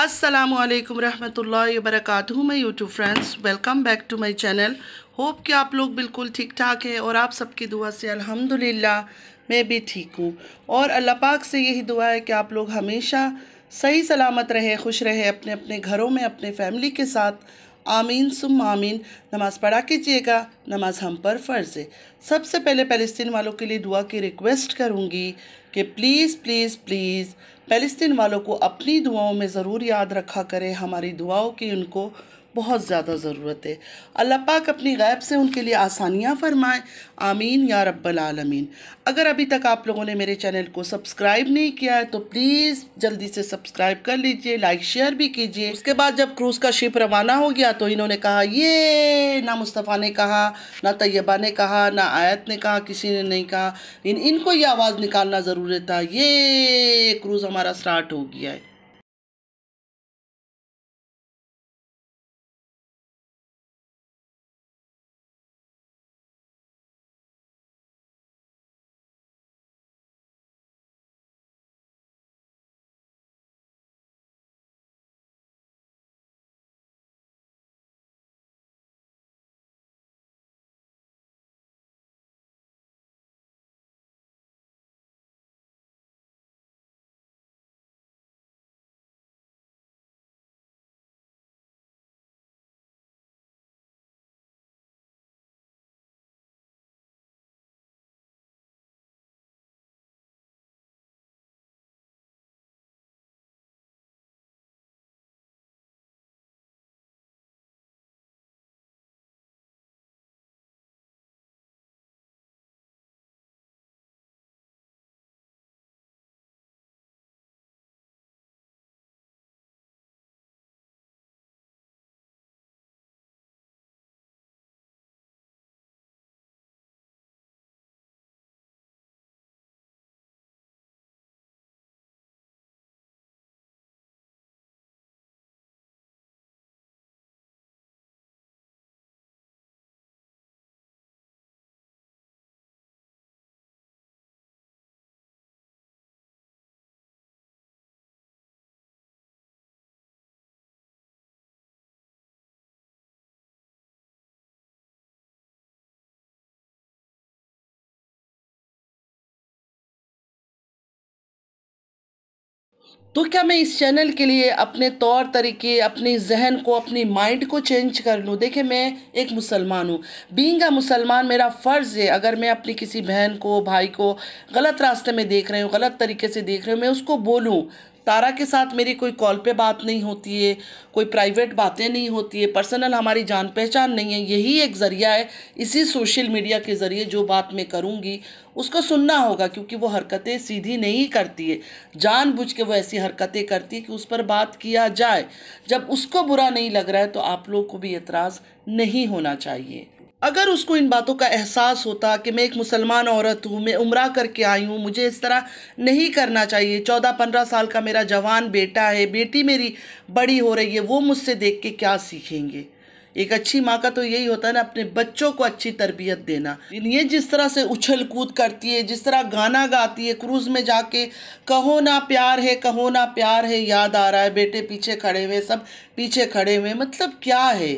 असलकम रहमतुल्लाहि वबरकातुहू मैं YouTube friends welcome back to my channel hope कि आप लोग बिल्कुल ठीक ठाक हैं और आप सबकी दुआ से अल्हम्दुलिल्लाह मैं भी ठीक हूँ और अल्लाह पाक से यही दुआ है कि आप लोग हमेशा सही सलामत रहे खुश रहे अपने अपने घरों में अपने फैमिली के साथ आमीन सुम आमीन नमाज़ पढ़ा कीजिएगा नमाज हम पर फ़र्ज है सबसे पहले फ़लस्तीन वालों के लिए दुआ की रिक्वेस्ट करूँगी कि प्लीज़ प्लीज़ प्लीज़ फ़लस्तीन वालों को अपनी दुआओं में ज़रूर याद रखा करें हमारी दुआओं की उनको बहुत ज़्यादा ज़रूरत है अल्लाह पाक अपनी गैब से उनके लिए आसानियाँ फरमाएँ आमीन या रब्बालमीन अगर अभी तक आप लोगों ने मेरे चैनल को सब्सक्राइब नहीं किया है तो प्लीज़ जल्दी से सब्सक्राइब कर लीजिए लाइक शेयर भी कीजिए उसके बाद जब क्रूज़ का शिप रवाना हो गया तो इन्होंने कहा ये ना मुस्तफ़ा ने कहा ना तैयबा ने कहा ना आयत ने कहा किसी ने नहीं कहा इन इनको ये आवाज़ निकालना ज़रूरी था ये क्रूज़ हमारा स्टार्ट हो गया है तो क्या मैं इस चैनल के लिए अपने तौर तरीके अपने जहन को अपनी माइंड को चेंज कर लूँ देखिए मैं एक मुसलमान हूँ बींग अ मुसलमान मेरा फ़र्ज़ है अगर मैं अपनी किसी बहन को भाई को गलत रास्ते में देख रही हूँ गलत तरीके से देख रही हूँ मैं उसको बोलूँ तारा के साथ मेरी कोई कॉल पे बात नहीं होती है कोई प्राइवेट बातें नहीं होती है पर्सनल हमारी जान पहचान नहीं है यही एक ज़रिया है इसी सोशल मीडिया के ज़रिए जो बात मैं करूँगी उसको सुनना होगा क्योंकि वो हरकतें सीधी नहीं करती है जानबूझ के वो ऐसी हरकतें करती है कि उस पर बात किया जाए जब उसको बुरा नहीं लग रहा है तो आप लोग को भी एतराज़ नहीं होना चाहिए अगर उसको इन बातों का एहसास होता कि मैं एक मुसलमान औरत हूँ मैं उम्र करके आई हूँ मुझे इस तरह नहीं करना चाहिए चौदह पंद्रह साल का मेरा जवान बेटा है बेटी मेरी बड़ी हो रही है वो मुझसे देख के क्या सीखेंगे एक अच्छी माँ का तो यही होता है ना अपने बच्चों को अच्छी तरबियत देना ये जिस तरह से उछल कूद करती है जिस तरह गाना गाती है क्रूज़ में जाके कहो ना प्यार है कहो ना प्यार है याद आ रहा है बेटे पीछे खड़े हुए सब पीछे खड़े हुए मतलब क्या है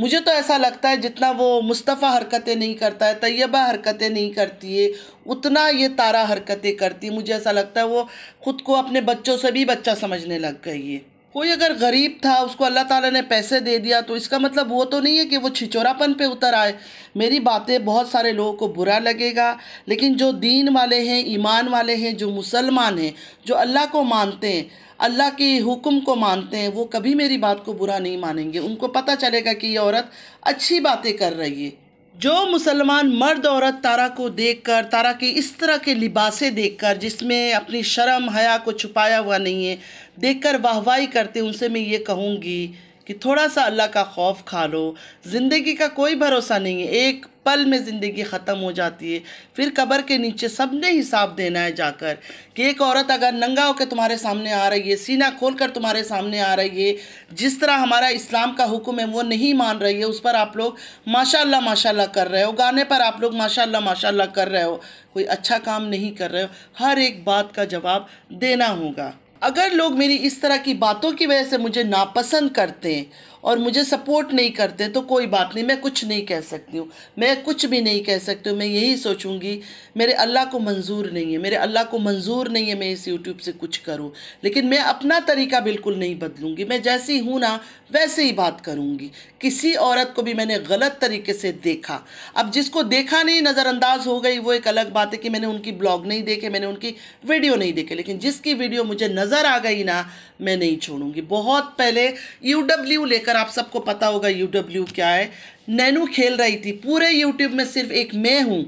मुझे तो ऐसा लगता है जितना वो मुस्तफ़ा हरकतें नहीं करता है तैयबा हरकतें नहीं करती है उतना ये तारा हरकतें करती है मुझे ऐसा लगता है वो ख़ुद को अपने बच्चों से भी बच्चा समझने लग गई है कोई अगर गरीब था उसको अल्लाह ताला ने पैसे दे दिया तो इसका मतलब वो तो नहीं है कि वो छिचोरापन पे उतर आए मेरी बातें बहुत सारे लोगों को बुरा लगेगा लेकिन जो दीन वाले हैं ईमान वाले हैं जो मुसलमान हैं जो अल्लाह को मानते हैं अल्लाह के हुक्म को मानते हैं वो कभी मेरी बात को बुरा नहीं मानेंगे उनको पता चलेगा कि ये औरत अच्छी बातें कर रही है जो मुसलमान मर्द औरत तारा को देखकर तारा के इस तरह के लिबासे देखकर जिसमें अपनी शर्म हया को छुपाया हुआ नहीं है देखकर वाहवाही करते उनसे मैं ये कहूँगी कि थोड़ा सा अल्लाह का खौफ खा लो ज़िंदगी का कोई भरोसा नहीं है एक पल में ज़िंदगी ख़त्म हो जाती है फिर कबर के नीचे सब ने हिसाब देना है जाकर कि एक औरत अगर नंगा होकर तुम्हारे सामने आ रही है सीना खोल कर तुम्हारे सामने आ रही है जिस तरह हमारा इस्लाम का हुक्म है वो नहीं मान रही है उस पर आप लोग माशाला माशा कर रहे हो गाने पर आप लोग माशा माशा कर रहे हो कोई अच्छा काम नहीं कर रहे हो हर एक बात का जवाब देना होगा अगर लोग मेरी इस तरह की बातों की वजह से मुझे नापसंद करते हैं और मुझे सपोर्ट नहीं करते तो कोई बात नहीं मैं कुछ नहीं कह सकती हूँ मैं कुछ भी नहीं कह सकती हूँ मैं यही सोचूंगी मेरे अल्लाह को मंजूर नहीं है मेरे अल्लाह को मंजूर नहीं है मैं इस यूट्यूब से कुछ करूँ लेकिन मैं अपना तरीका बिल्कुल नहीं बदलूँगी मैं जैसी हूँ ना वैसे ही बात करूँगी किसी औरत को भी मैंने गलत तरीके से देखा अब जिसको देखा नहीं नज़रअंदाज हो गई वो एक अलग बात है कि मैंने उनकी ब्लॉग नहीं देखे मैंने उनकी वीडियो नहीं देखे लेकिन जिसकी वीडियो मुझे नज़र आ गई ना मैं नहीं छोड़ूंगी बहुत पहले यू लेकर अगर आप सबको पता होगा यू क्या है नैनू खेल रही थी पूरे यूट्यूब में सिर्फ एक मैं हूँ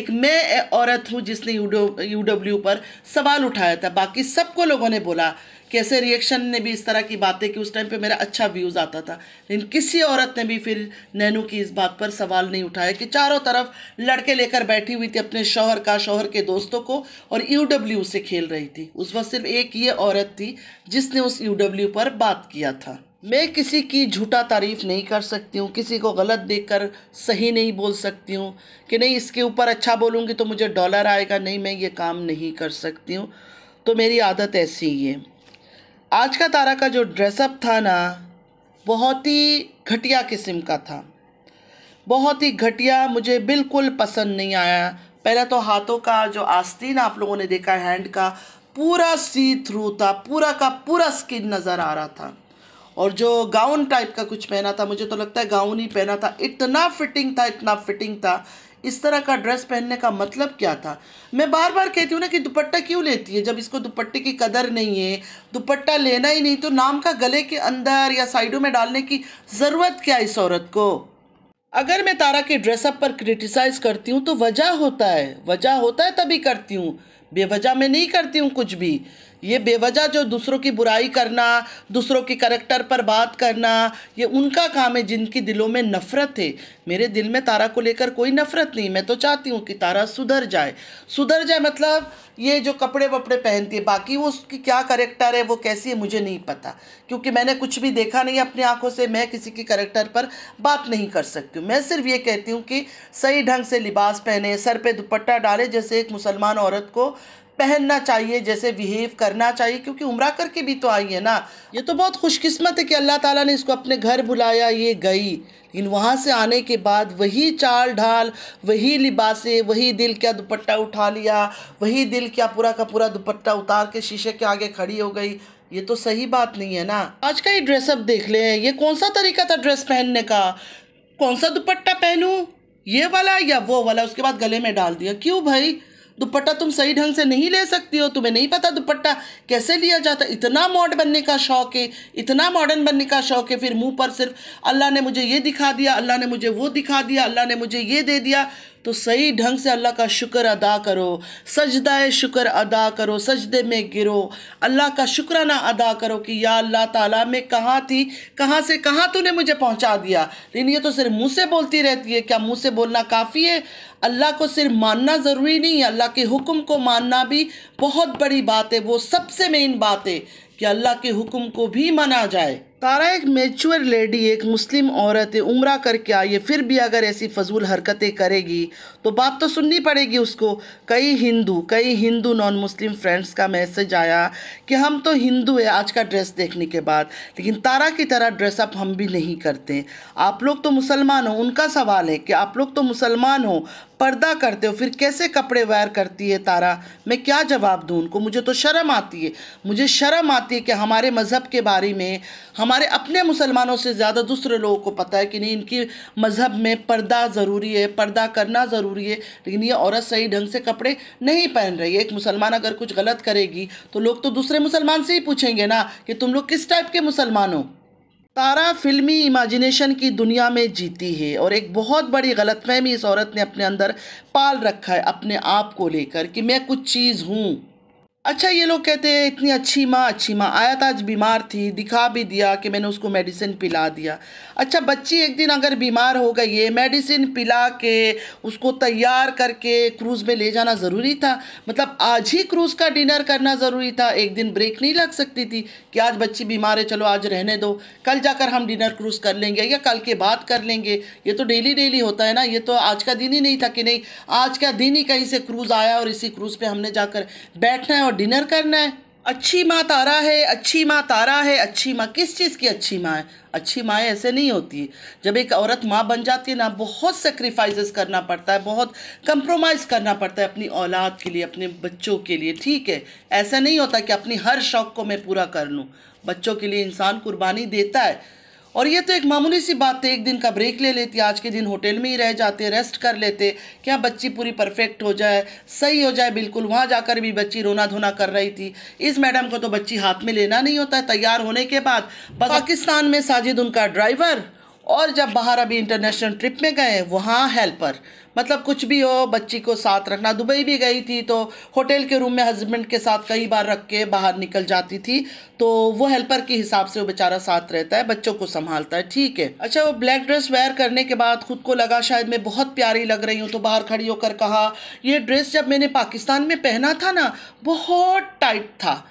एक मैं औरत हूँ जिसने यू डब्ल्यू पर सवाल उठाया था बाकी सबको लोगों ने बोला कैसे रिएक्शन ने भी इस तरह की बातें कि उस टाइम पे मेरा अच्छा व्यूज़ आता था लेकिन किसी औरत ने भी फिर नैनू की इस बात पर सवाल नहीं उठाया कि चारों तरफ लड़के लेकर बैठी हुई थी अपने शौहर का शौहर के दोस्तों को और यू से खेल रही थी उस वक्त सिर्फ एक ये औरत थी जिसने उस यू पर बात किया था मैं किसी की झूठा तारीफ़ नहीं कर सकती हूँ किसी को गलत देखकर सही नहीं बोल सकती हूँ कि नहीं इसके ऊपर अच्छा बोलूँगी तो मुझे डॉलर आएगा नहीं मैं ये काम नहीं कर सकती हूँ तो मेरी आदत ऐसी ही है आज का तारा का जो ड्रेसअप था ना बहुत ही घटिया किस्म का था बहुत ही घटिया मुझे बिल्कुल पसंद नहीं आया पहला तो हाथों का जो आस्तीन आप लोगों ने देखा हैंड का पूरा सी थ्रू था पूरा का पूरा स्किन नज़र आ रहा था और जो गाउन टाइप का कुछ पहना था मुझे तो लगता है गाउन ही पहना था इतना फिटिंग था इतना फिटिंग था इस तरह का ड्रेस पहनने का मतलब क्या था मैं बार बार कहती हूँ ना कि दुपट्टा क्यों लेती है जब इसको दुपट्टे की कदर नहीं है दुपट्टा लेना ही नहीं तो नाम का गले के अंदर या साइडों में डालने की ज़रूरत क्या इस औरत को अगर मैं तारा के ड्रेसअप पर क्रिटिसाइज़ करती हूँ तो वजह होता है वजह होता है तभी करती हूँ बेवजह मैं नहीं करती हूँ कुछ भी ये बेवजह जो दूसरों की बुराई करना दूसरों के करेक्टर पर बात करना ये उनका काम है जिनकी दिलों में नफ़रत है मेरे दिल में तारा को लेकर कोई नफ़रत नहीं मैं तो चाहती हूँ कि तारा सुधर जाए सुधर जाए मतलब ये जो कपड़े वपड़े पहनती है बाकी वो उसकी क्या करेक्टर है वो कैसी है मुझे नहीं पता क्योंकि मैंने कुछ भी देखा नहीं अपनी आंखों से मैं किसी की करेक्टर पर बात नहीं कर सकती हूँ मैं सिर्फ ये कहती हूँ कि सही ढंग से लिबास पहने सर पर दुपट्टा डाले जैसे एक मुसलमान औरत को पहनना चाहिए जैसे बिहेव करना चाहिए क्योंकि उम्र करके भी तो आई है ना ये तो बहुत खुशकिस्मत है कि अल्लाह ताला ने इसको अपने घर बुलाया ये गई लेकिन वहाँ से आने के बाद वही चाल ढाल वही लिबासे वही दिल का दुपट्टा उठा लिया वही दिल क्या पूरा का पूरा दुपट्टा उतार के शीशे के आगे खड़ी हो गई ये तो सही बात नहीं है ना आज का ये ड्रेसअप देख ले ये कौन सा तरीका था ड्रेस पहनने का कौन सा दुपट्टा पहनूँ ये वाला या वो वाला उसके बाद गले में डाल दिया क्यों भाई दुपट्टा तुम सही ढंग से नहीं ले सकती हो तुम्हें नहीं पता दुपट्टा कैसे लिया जाता इतना मॉड बनने का शौक है इतना मॉडर्न बनने का शौक है फिर मुंह पर सिर्फ अल्लाह ने मुझे ये दिखा दिया अल्लाह ने मुझे वो दिखा दिया अल्लाह ने मुझे ये दे दिया तो सही ढंग से अल्लाह का शुक्र अदा करो सजदाए शुक्र अदा करो सजदे में गिरो अल्लाह का शुक्राना अदा करो कि या अल्लाह ताला में कहाँ थी कहाँ से कहाँ तूने मुझे पहुँचा दिया लेकिन ये तो सिर्फ मुँह से बोलती रहती है क्या मुँह से बोलना काफ़ी है अल्लाह को सिर्फ मानना ज़रूरी नहीं है अल्लाह के हुक्म को मानना भी बहुत बड़ी बात है वो सबसे मेन बात है कि अल्लाह के हुक्म को भी माना जाए तारा एक मेचुअर लेडी एक मुस्लिम औरत है उम्र करके आई है फिर भी अगर ऐसी फजूल हरकतें करेगी तो बात तो सुननी पड़ेगी उसको कई हिंदू कई हिंदू नॉन मुस्लिम फ्रेंड्स का मैसेज आया कि हम तो हिंदू है आज का ड्रेस देखने के बाद लेकिन तारा की तरह ड्रेसअप हम भी नहीं करते आप लोग तो मुसलमान हो उनका सवाल है कि आप लोग तो मुसलमान हो पर्दा करते हो फिर कैसे कपड़े वेयर करती है तारा मैं क्या जवाब दूँ उनको मुझे तो शर्म आती है मुझे शर्म आती है कि हमारे मज़हब के बारे में हमारे हमारे अपने मुसलमानों से ज़्यादा दूसरे लोगों को पता है कि नहीं इनकी मज़हब में पर्दा ज़रूरी है पर्दा करना ज़रूरी है लेकिन ये औरत सही ढंग से कपड़े नहीं पहन रही है एक मुसलमान अगर कुछ गलत करेगी तो लोग तो दूसरे मुसलमान से ही पूछेंगे ना कि तुम लोग किस टाइप के मुसलमान हो तारा फिल्मी इमेजिनेशन की दुनिया में जीती है और एक बहुत बड़ी गलतफहमी इस औरत ने अपने अंदर पाल रखा है अपने आप को लेकर कि मैं कुछ चीज़ हूँ अच्छा ये लोग कहते हैं इतनी अच्छी माँ अच्छी माँ आया था आज बीमार थी दिखा भी दिया कि मैंने उसको मेडिसिन पिला दिया अच्छा बच्ची एक दिन अगर बीमार हो गई है मेडिसिन पिला के उसको तैयार करके क्रूज़ में ले जाना ज़रूरी था मतलब आज ही क्रूज़ का डिनर करना ज़रूरी था एक दिन ब्रेक नहीं लग सकती थी कि आज बच्ची बीमार है चलो आज रहने दो कल जाकर हम डिनर क्रूज़ कर लेंगे या कल के बाद कर लेंगे ये तो डेली डेली होता है ना ये तो आज का दिन ही नहीं था कि नहीं आज का दिन ही कहीं से क्रूज़ आया और इसी क्रूज़ पर हमने जाकर बैठना है और डिनर करना है अच्छी माँ तारा है अच्छी माँ तारा है अच्छी माँ किस चीज़ की अच्छी माँ है अच्छी माएँ ऐसे नहीं होती जब एक औरत माँ बन जाती है ना बहुत सेक्रीफाइस करना पड़ता है बहुत कंप्रोमाइज़ करना पड़ता है अपनी औलाद के लिए अपने बच्चों के लिए ठीक है ऐसा नहीं होता कि अपनी हर शौक़ को मैं पूरा कर लूँ बच्चों के लिए इंसान कुर्बानी देता है और ये तो एक मामूली सी बात थी एक दिन का ब्रेक ले लेती आज के दिन होटल में ही रह जाते रेस्ट कर लेते क्या बच्ची पूरी परफेक्ट हो जाए सही हो जाए बिल्कुल वहाँ जाकर भी बच्ची रोना धोना कर रही थी इस मैडम को तो बच्ची हाथ में लेना नहीं होता तैयार होने के बाद पाकिस्तान में साजिद उनका ड्राइवर और जब बाहर अभी इंटरनेशनल ट्रिप में गए वहाँ हेल्पर मतलब कुछ भी हो बच्ची को साथ रखना दुबई भी गई थी तो होटल के रूम में हस्बैंड के साथ कई बार रख के बाहर निकल जाती थी तो वो हेल्पर के हिसाब से वो बेचारा साथ रहता है बच्चों को संभालता है ठीक है अच्छा वो ब्लैक ड्रेस वेयर करने के बाद खुद को लगा शायद मैं बहुत प्यारी लग रही हूँ तो बाहर खड़ी होकर कहा यह ड्रेस जब मैंने पाकिस्तान में पहना था ना बहुत टाइट था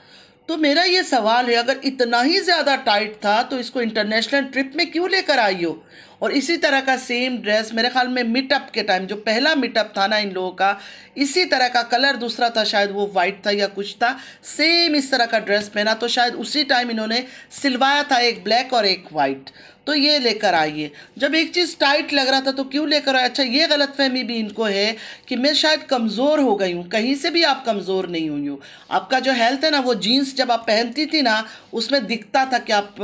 तो मेरा ये सवाल है अगर इतना ही ज़्यादा टाइट था तो इसको इंटरनेशनल ट्रिप में क्यों लेकर आई हो और इसी तरह का सेम ड्रेस मेरे ख्याल में मिटअप के टाइम जो पहला मिटअप था ना इन लोगों का इसी तरह का कलर दूसरा था शायद वो वाइट था या कुछ था सेम इस तरह का ड्रेस पहना तो शायद उसी टाइम इन्होंने सिलवाया था एक ब्लैक और एक वाइट तो ये लेकर आइए जब एक चीज़ टाइट लग रहा था तो क्यों लेकर आए अच्छा ये गलत फहमी भी इनको है कि मैं शायद कमज़ोर हो गई हूँ कहीं से भी आप कमज़ोर नहीं हुई हो आपका जो हेल्थ है ना वो जीन्स जब आप पहनती थी ना उसमें दिखता था कि आप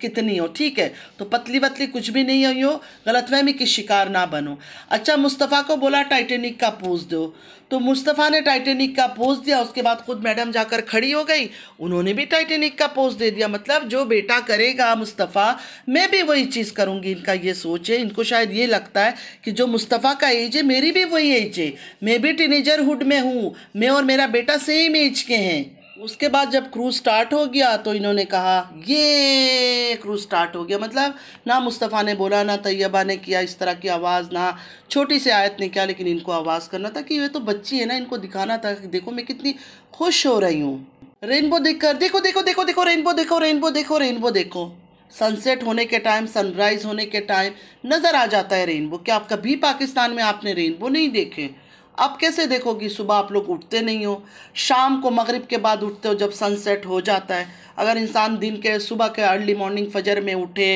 कितनी हो ठीक है तो पतली पतली कुछ भी नहीं हुई हो गलत की शिकार ना बनो अच्छा मुस्तफ़ा को बोला टाइटेनिक का पूछ दो तो मुस्तफ़ा ने टाइटेनिक का पोज दिया उसके बाद खुद मैडम जाकर खड़ी हो गई उन्होंने भी टाइटेनिक का पोज दे दिया मतलब जो बेटा करेगा मुस्तफ़ा मैं भी वही चीज़ करूँगी इनका ये सोच है इनको शायद ये लगता है कि जो मुस्तफ़ा का एज है मेरी भी वही एज है मैं भी टीनेजरहुड में हूँ मैं और मेरा बेटा सेम एज के हैं उसके बाद जब क्रूज स्टार्ट हो गया तो इन्होंने कहा ये क्रूज स्टार्ट हो गया मतलब ना मुस्तफ़ा ने बोला ना तैयबा ने किया इस तरह की आवाज़ ना छोटी सी आयत ने किया लेकिन इनको आवाज़ करना था कि ये तो बच्ची है ना इनको दिखाना था कि देखो मैं कितनी खुश हो रही हूँ रेनबो देख कर देखो देखो देखो देखो रेनबो देखो रेनबो देखो रेनबो देखो सनसेट होने के टाइम सनराइज़ होने के टाइम नज़र आ जाता है रेनबो क्या आप कभी पाकिस्तान में आपने रेनबो नहीं देखे आप कैसे देखोगी सुबह आप लोग उठते नहीं हो शाम को मगरिब के बाद उठते हो जब सनसेट हो जाता है अगर इंसान दिन के सुबह के अर्ली मॉर्निंग फजर में उठे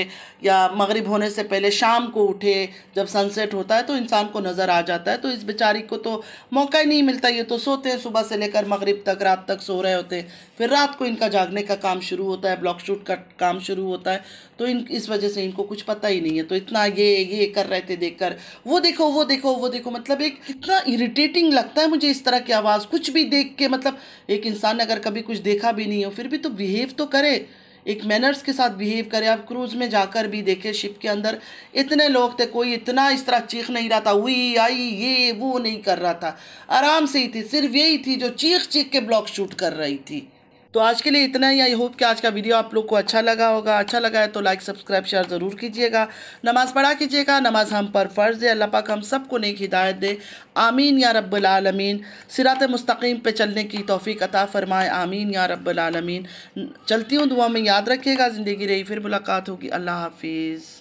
या मगरिब होने से पहले शाम को उठे जब सनसेट होता है तो इंसान को नज़र आ जाता है तो इस बेचारी को तो मौका ही नहीं मिलता ये तो सोते हैं सुबह से लेकर मगरिब तक रात तक सो रहे होते हैं फिर रात को इनका जागने का काम शुरू होता है ब्लॉक शूट का काम शुरू होता है तो इन इस वजह से इनको कुछ पता ही नहीं है तो इतना ये ये कर रहे थे कर वो देखो वो देखो वो देखो मतलब एक इतना इरिटेटिंग लगता है मुझे इस तरह की आवाज़ कुछ भी देख के मतलब एक इंसान ने अगर कभी कुछ देखा भी नहीं हो फिर भी तो बिहेव बिहेव तो करे एक मैनर्स के साथ बिहेव करे आप क्रूज़ में जाकर भी देखे शिप के अंदर इतने लोग थे कोई इतना इस तरह चीख नहीं रहा था हुई आई ये वो नहीं कर रहा था आराम से ही थी सिर्फ यही थी जो चीख चीख के ब्लॉक शूट कर रही थी तो आज के लिए इतना ही आई होप कि आज का वीडियो आप लोग को अच्छा लगा होगा अच्छा लगा है तो लाइक सब्सक्राइब शेयर ज़रूर कीजिएगा नमाज़ पढ़ा कीजिएगा नमाज़ हम पर फ़र्ज़ है अल्लाह पाक हम सबको नेक हिदायत दे आमीन या रब्बल आलमीन सिरात मुस्तकीम पे चलने की तोफ़ी अता फ़रमाए आमीन या रब्बल आलमीन चलती हूँ दुआ में याद रखिएगा ज़िंदगी रही फिर मुलाकात होगी अल्लाह हाफिज़